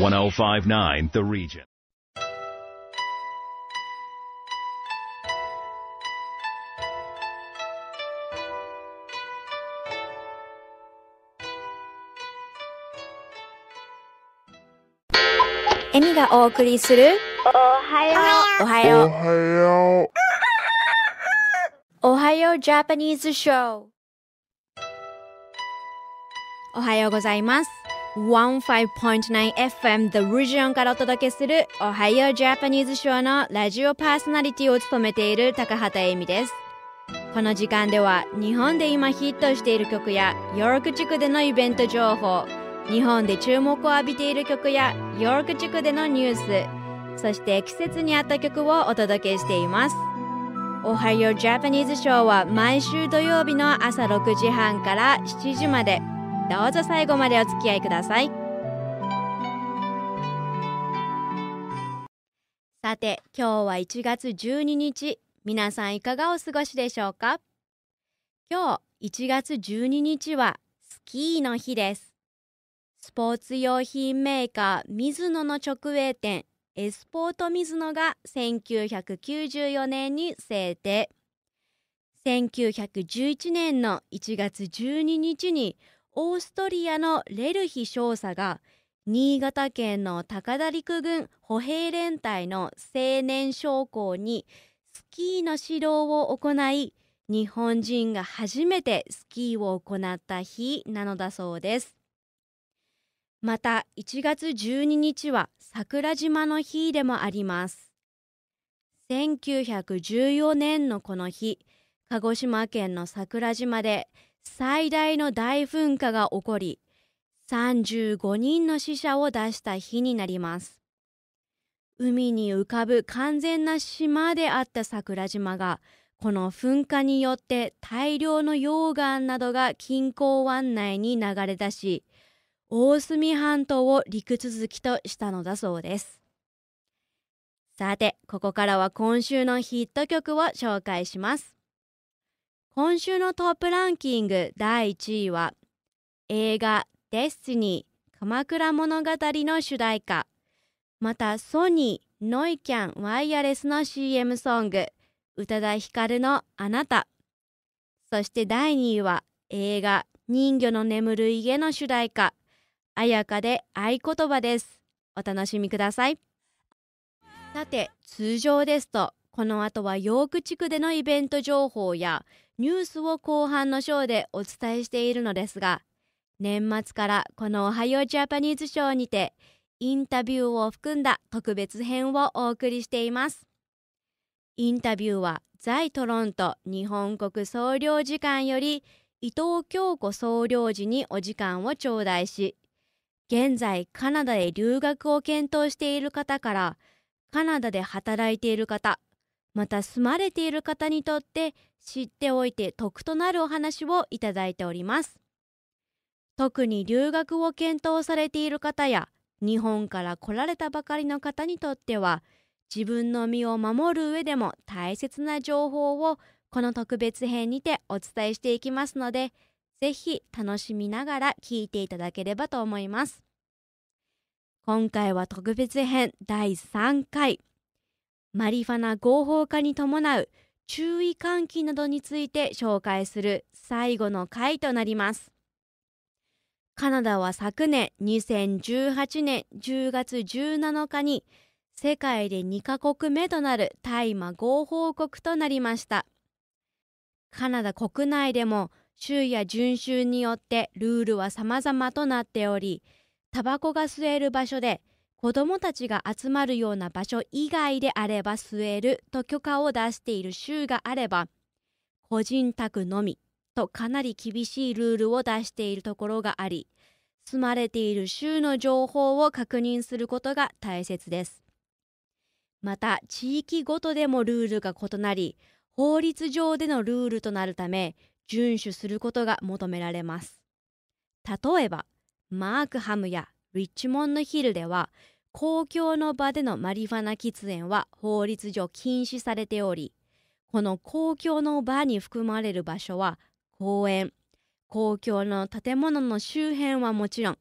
1059 The Region. Amy 15.9FM The Region からお届けするおはようジャパニーズショーのラジオパーソナリティを務めている高畑恵美ですこの時間では日本で今ヒットしている曲やヨーク地区でのイベント情報日本で注目を浴びている曲やヨーク地区でのニュースそして季節に合った曲をお届けしていますおはようジャパニーズショーは毎週土曜日の朝6時半から7時までどうぞ最後までお付き合いくださいさて今日は1月12日皆さんいかがお過ごしでしょうか今日1月12日はスキーの日ですスポーツ用品メーカー水野の直営店エスポートミズノが1994年に制定1911年の1月12日にオーストリアのレルヒ少佐が新潟県の高田陸軍歩兵連隊の青年将校にスキーの指導を行い日本人が初めてスキーを行った日なのだそうですまた1月12日は桜島の日でもあります1914年のこの日鹿児島県の桜島で最大の大噴火が起こり35人の死者を出した日になります海に浮かぶ完全な島であった桜島がこの噴火によって大量の溶岩などが近郊湾内に流れ出し大隅半島を陸続きとしたのだそうですさてここからは今週のヒット曲を紹介します今週のトップランキング第1位は映画「デスティニー鎌倉物語」の主題歌またソニーノイキャンワイヤレスの CM ソング宇多田ヒカルの「あなた」そして第2位は映画「人魚の眠る家」の主題歌「綾香で合言葉」ですお楽しみくださいさて通常ですとこの後はヨーク地区でのイベント情報やニュースを後半のショーでお伝えしているのですが、年末からこのおはようジャパニーズショーにて、インタビューを含んだ特別編をお送りしています。インタビューは在トロント日本国総領事館より伊藤京子総領事にお時間を頂戴し、現在カナダへ留学を検討している方から、カナダで働いている方、また住まれている方にとって知っておいて得となるお話をいただいております特に留学を検討されている方や日本から来られたばかりの方にとっては自分の身を守る上でも大切な情報をこの特別編にてお伝えしていきますのでぜひ楽しみながら聞いていただければと思います今回は特別編第3回マリファナ合法化に伴う注意喚起などについて紹介する最後の回となります。カナダは昨年2018年10月17日に世界で2カ国目となる大麻合法国となりました。カナダ国内でも州や順州によってルールは様々となっており、タバコが吸える場所で子どもたちが集まるような場所以外であれば据えると許可を出している州があれば、個人宅のみとかなり厳しいルールを出しているところがあり、住まれている州の情報を確認することが大切です。また、地域ごとでもルールが異なり、法律上でのルールとなるため、遵守することが求められます。例えば、マークハムやリッチモンドヒルでは公共の場でのマリファナ喫煙は法律上禁止されておりこの公共の場に含まれる場所は公園公共の建物の周辺はもちろん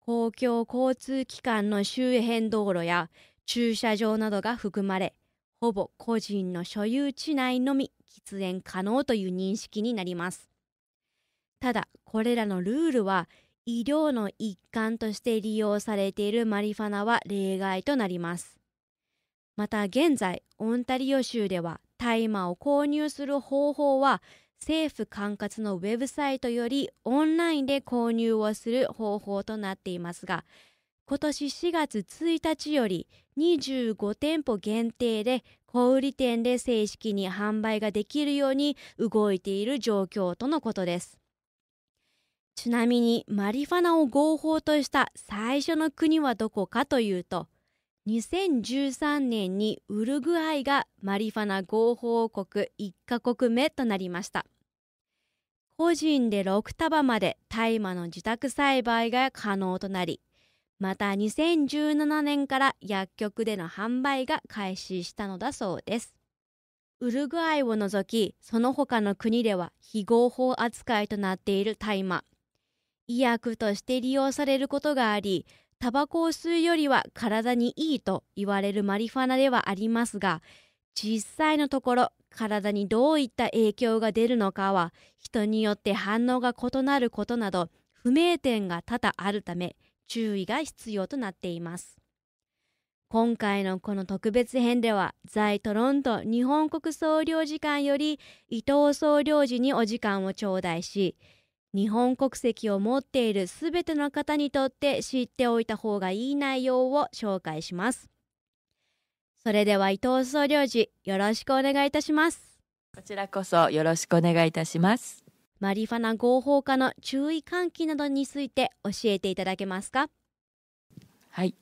公共交通機関の周辺道路や駐車場などが含まれほぼ個人の所有地内のみ喫煙可能という認識になりますただこれらのルールは医療の一環として利用されているマリファナは例外となります。また現在、オンタリオ州では大麻を購入する方法は政府管轄のウェブサイトよりオンラインで購入をする方法となっていますが、今年4月1日より25店舗限定で小売店で正式に販売ができるように動いている状況とのことです。ちなみにマリファナを合法とした最初の国はどこかというと2013年にウルグアイがマリファナ合法国1カ国目となりました個人で6束まで大麻の自宅栽培が可能となりまた2017年から薬局での販売が開始したのだそうですウルグアイを除きその他の国では非合法扱いとなっている大麻医薬として利用されることがありタバコを吸うよりは体にいいと言われるマリファナではありますが実際のところ体にどういった影響が出るのかは人によって反応が異なることなど不明点が多々あるため注意が必要となっています今回のこの特別編では在トロント日本国総領事館より伊藤総領事にお時間を頂戴し日本国籍を持っているすべての方にとって知っておいた方がいい内容を紹介します。それでは伊藤総領事、よろしくお願いいたします。こちらこそよろしくお願いいたします。マリファナ合法化の注意喚起などについて教えていただけますかはい、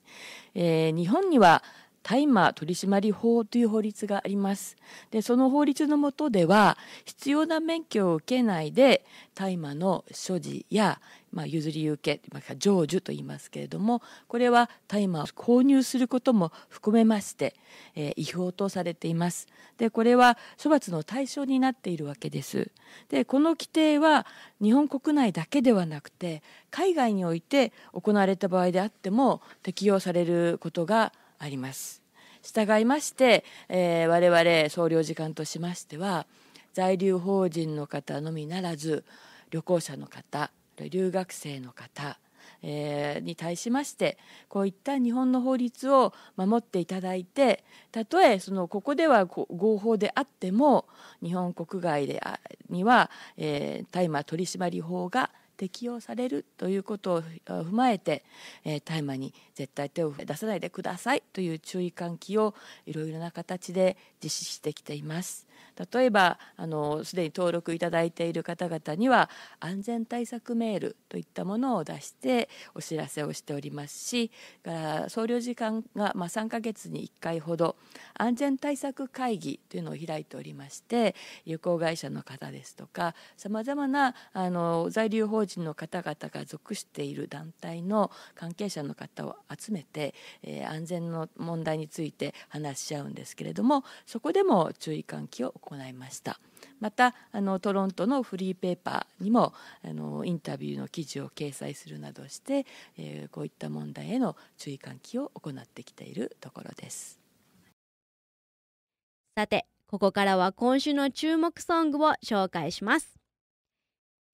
えー、日本には大麻取締法という法律があります。で、その法律の下では、必要な免許を受けないで、大麻の所持や、まあ、譲り受け、まあ、成就と言いますけれども、これは大麻を購入することも含めまして、えー、違法とされています。で、これは処罰の対象になっているわけです。で、この規定は日本国内だけではなくて、海外において行われた場合であっても適用されることがあります。従いまして、えー、我々総領事館としましては在留邦人の方のみならず旅行者の方留学生の方、えー、に対しましてこういった日本の法律を守っていただいてたとえそのここでは合法であっても日本国外でには、えー、大麻取締法が適用されるということを踏まえて、え大麻に絶対手を出さないでくださいという注意喚起をいろいろな形で実施してきています。例えばあのすでに登録いただいている方々には安全対策メールといったものを出してお知らせをしておりますしから総領時間が、まあ、3ヶ月に1回ほど安全対策会議というのを開いておりまして旅行会社の方ですとかさまざまなあの在留邦人の方々が属している団体の関係者の方を集めて、えー、安全の問題について話し合うんですけれどもそこでも注意喚起を行いましたまたあのトロントのフリーペーパーにもあのインタビューの記事を掲載するなどして、えー、こういった問題への注意喚起を行ってきているところですさてここからは今週の注目ソングを紹介します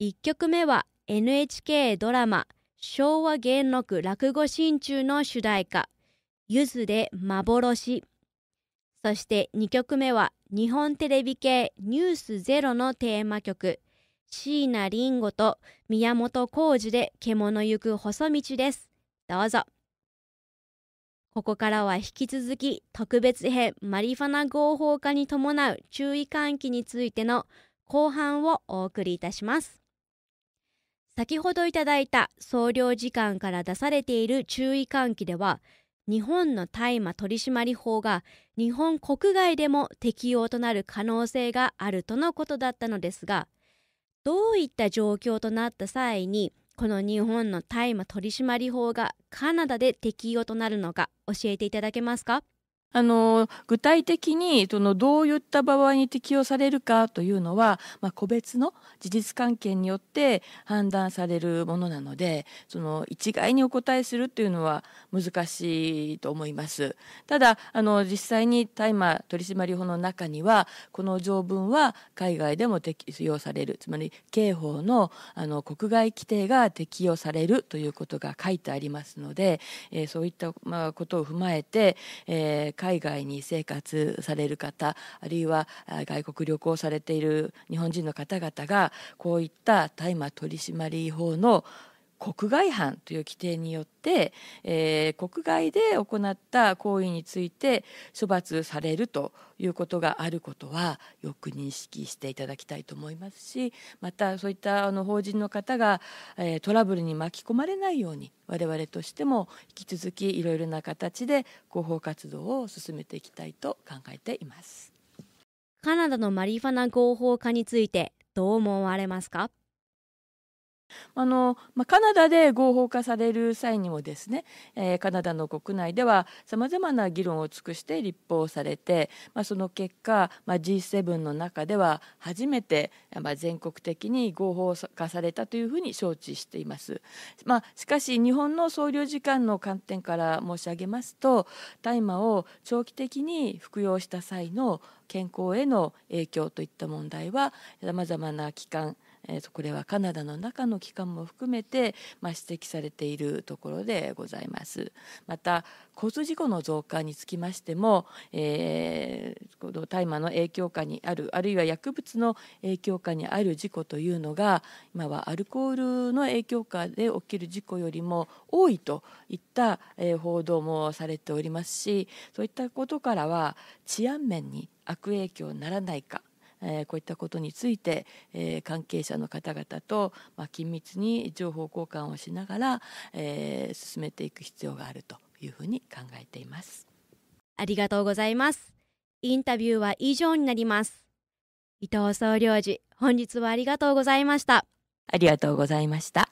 1曲目は NHK ドラマ「昭和元禄落語心中」の主題歌「ゆずで幻」そして2曲目は日本テレビ系「ニュースゼロのテーマ曲椎名林檎と宮本浩二で「獣行く細道」ですどうぞここからは引き続き特別編マリファナ合法化に伴う注意喚起についての後半をお送りいたします先ほどいただいた総領事館から出されている注意喚起では日本の大麻取締法が日本国外でも適用となる可能性があるとのことだったのですがどういった状況となった際にこの日本の大麻取締法がカナダで適用となるのか教えていただけますかあの具体的にそのどういった場合に適用されるかというのは、まあ、個別の事実関係によって判断されるものなのでその一概にお答えするというのは難しいと思います。ただあの実際に大麻取締法の中にはこの条文は海外でも適用されるつまり刑法のあの国外規定が適用されるということが書いてありますので、えー、そういった、まあ、ことを踏まえて、えー海外に生活される方あるいは外国旅行されている日本人の方々がこういった大麻取締法の国外犯という規定によって、えー、国外で行った行為について処罰されるということがあることはよく認識していただきたいと思いますしまたそういったあの法人の方が、えー、トラブルに巻き込まれないように我々としても引き続きいろいろな形で広報活動を進めていきたいと考えていますカナダのマリファナ合法化についてどう思われますかあのまあ、カナダで合法化される際にもですね、えー、カナダの国内ではさまざまな議論を尽くして立法されて、まあ、その結果、まあ、G7 の中では初めて、まあ、全国的に合法化されたというふうに承知しています、まあ、しかし日本の総領事館の観点から申し上げますと大麻を長期的に服用した際の健康への影響といった問題はさまざまな機関えー、とこれはカナダの中の機関も含めて、まあ、指摘されているところでございます。また交通事故の増加につきましても、えー、この大麻の影響下にあるあるいは薬物の影響下にある事故というのが今はアルコールの影響下で起きる事故よりも多いといった、えー、報道もされておりますしそういったことからは治安面に悪影響にならないかえこういったことについて、え関係者の方々と、ま緊密に情報交換をしながら、え進めていく必要があるというふうに考えています。ありがとうございます。インタビューは以上になります。伊藤総領事、本日はありがとうございました。ありがとうございました。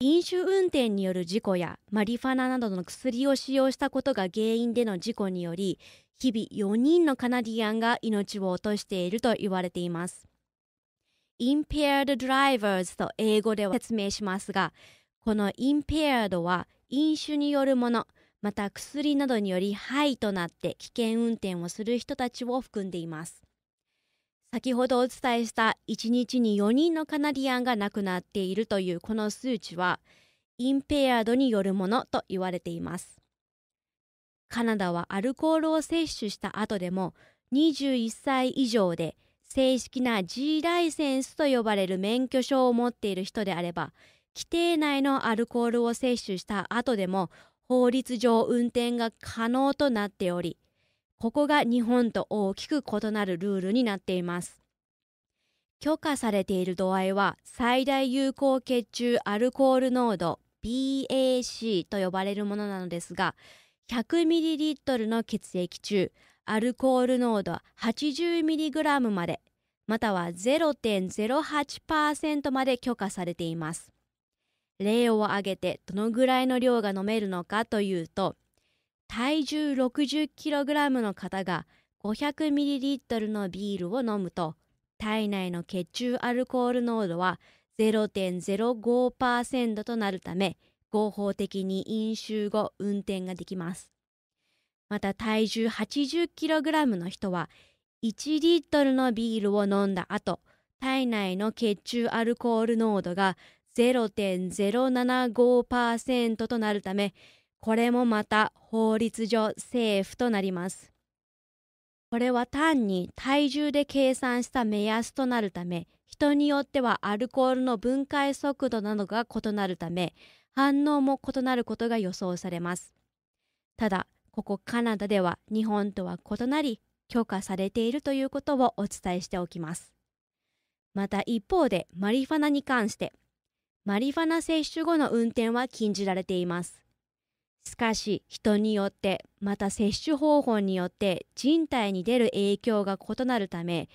飲酒運転による事故やマリファナなどの薬を使用したことが原因での事故により日々4人のカナディアンが命を落としていると言われています Impaired Drivers と英語では説明しますがこの Impaired は飲酒によるものまた薬などにより肺となって危険運転をする人たちを含んでいます先ほどお伝えした1日に4人のカナディアンが亡くなっているというこの数値は、インペアードによるものと言われています。カナダはアルコールを摂取した後でも21歳以上で正式な G ライセンスと呼ばれる免許証を持っている人であれば規定内のアルコールを摂取した後でも法律上運転が可能となっておりここが日本と大きく異なるルールになっています。許可されている度合いは最大有効血中アルコール濃度 BAC と呼ばれるものなのですが 100ml の血液中アルコール濃度 80mg までまたは0.08%まで許可されています例を挙げてどのぐらいの量が飲めるのかというと体重 60kg の方が 500ml のビールを飲むと体内の血中アルコール濃度は0.05%となるため合法的に飲酒後運転ができますまた体重 80kg の人は1リットルのビールを飲んだ後体内の血中アルコール濃度が0.075%となるためこれもまた法律上セーフとなります。これは単に体重で計算した目安となるため、人によってはアルコールの分解速度などが異なるため、反応も異なることが予想されます。ただ、ここカナダでは日本とは異なり、許可されているということをお伝えしておきます。また一方でマリファナに関して、マリファナ摂取後の運転は禁じられています。しかし人によってまた摂取方法によって人体に出る影響が異なるため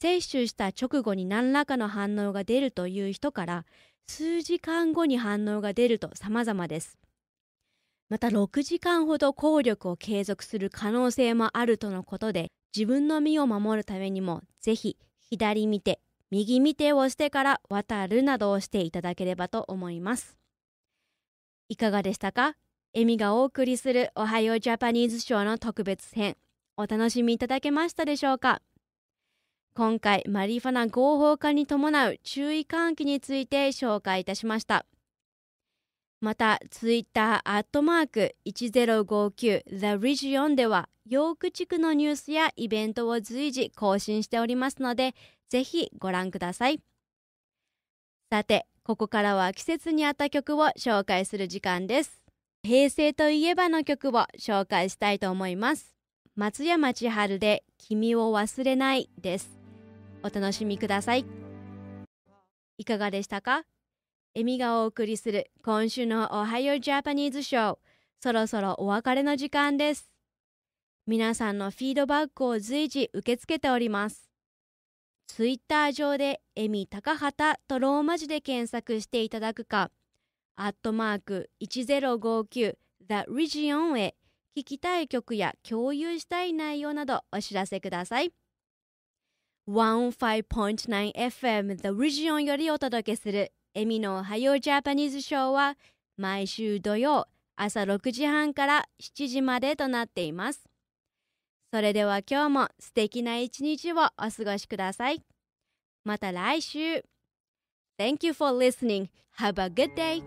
接種した直後に何らかの反応が出るという人から数時間後に反応が出ると様々です。また6時間ほど効力を継続する可能性もあるとのことで自分の身を守るためにもぜひ左見て右見てをしてから渡るなどをしていただければと思います。いかがでしたかエミがお送りするおはようジャパニーズショーの特別編お楽しみいただけましたでしょうか今回マリファナ合法化に伴う注意喚起について紹介いたしましたまたツイッターアットマーク 1059TheRegion ではヨーク地区のニュースやイベントを随時更新しておりますのでぜひご覧くださいさてここからは季節に合った曲を紹介する時間です平成といえばの曲を紹介したいと思います松山千春で君を忘れないですお楽しみくださいいかがでしたかエミがお送りする今週のおはようジャパニーズショーそろそろお別れの時間です皆さんのフィードバックを随時受け付けておりますツイッター上でエミ高畑とローマ字で検索していただくかアットマーク 1059theregion へ聞きたい曲や共有したい内容などお知らせください。15.9FM The Region よりお届けするエミのおはようジャパニーズショーは毎週土曜朝6時半から7時までとなっています。それでは今日も素敵な一日をお過ごしください。また来週 Thank you for listening. Have a good day.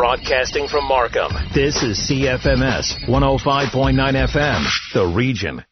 Broadcasting from Markham, this is CFMS 105.9 FM, The Region.